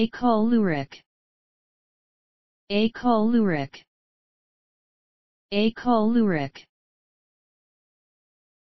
Acoluric Acoluric Acoluric